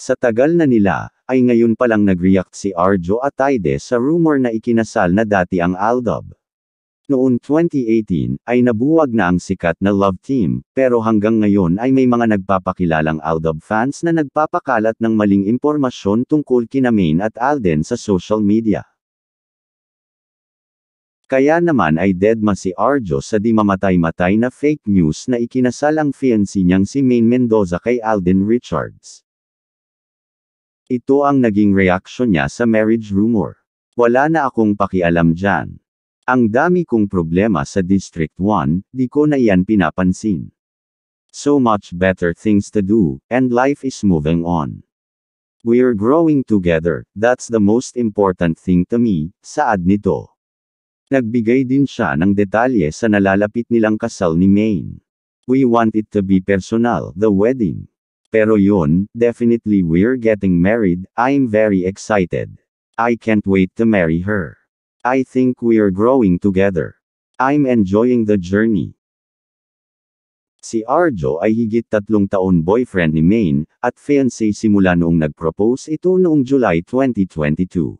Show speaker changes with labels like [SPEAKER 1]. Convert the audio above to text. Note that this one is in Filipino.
[SPEAKER 1] Sa tagal na nila, ay ngayon palang nag-react si Arjo Ataide sa rumor na ikinasal na dati ang Aldob. Noong 2018, ay nabuwag na ang sikat na love team, pero hanggang ngayon ay may mga nagpapakilalang Aldob fans na nagpapakalat ng maling impormasyon tungkol kina Main at Alden sa social media. Kaya naman ay deadma si Arjo sa di mamatay-matay na fake news na ikinasal ang fiancé niyang si Main Mendoza kay Alden Richards. Ito ang naging reaksyon niya sa marriage rumor. Wala na akong pakialam dyan. Ang dami kong problema sa District 1, di ko na iyan pinapansin. So much better things to do, and life is moving on. We're growing together, that's the most important thing to me, saad nito. Nagbigay din siya ng detalye sa nalalapit nilang kasal ni Maine. We want it to be personal, the wedding. Pero yun, definitely we're getting married, I'm very excited. I can't wait to marry her. I think we're growing together. I'm enjoying the journey. Si Arjo ay higit tatlong taon boyfriend ni Maine, at fiancé simula noong nag-propose ito noong July 2022.